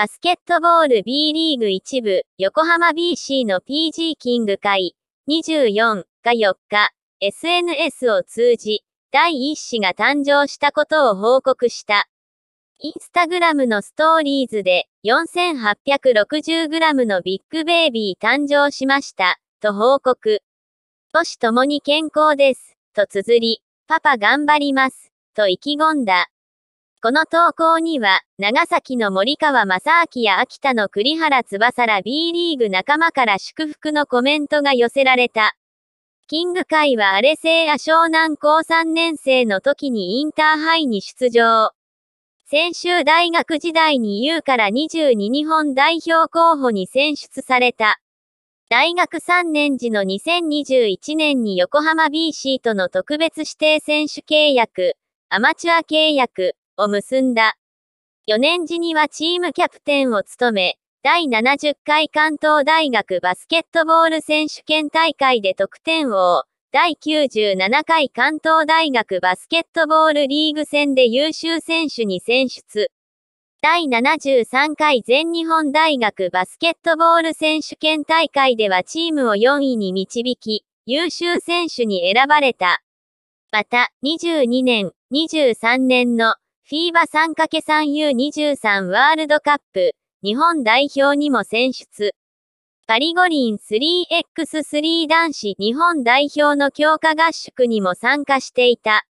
バスケットボール B リーグ1部、横浜 BC の PG キング会24が4日、SNS を通じ、第1子が誕生したことを報告した。インスタグラムのストーリーズで、4860g のビッグベイビー誕生しました、と報告。母子ともに健康です、と綴り、パパ頑張ります、と意気込んだ。この投稿には、長崎の森川正明や秋田の栗原翼ら B リーグ仲間から祝福のコメントが寄せられた。キング会はアレセやア湘南高3年生の時にインターハイに出場。先週大学時代に U から22日本代表候補に選出された。大学3年時の2021年に横浜 BC との特別指定選手契約、アマチュア契約、を結んだ。4年時にはチームキャプテンを務め、第70回関東大学バスケットボール選手権大会で得点王、第97回関東大学バスケットボールリーグ戦で優秀選手に選出。第73回全日本大学バスケットボール選手権大会ではチームを4位に導き、優秀選手に選ばれた。また、22年、23年の FIBA3×3U23 ワールドカップ日本代表にも選出。パリ五輪 3x3 男子日本代表の強化合宿にも参加していた。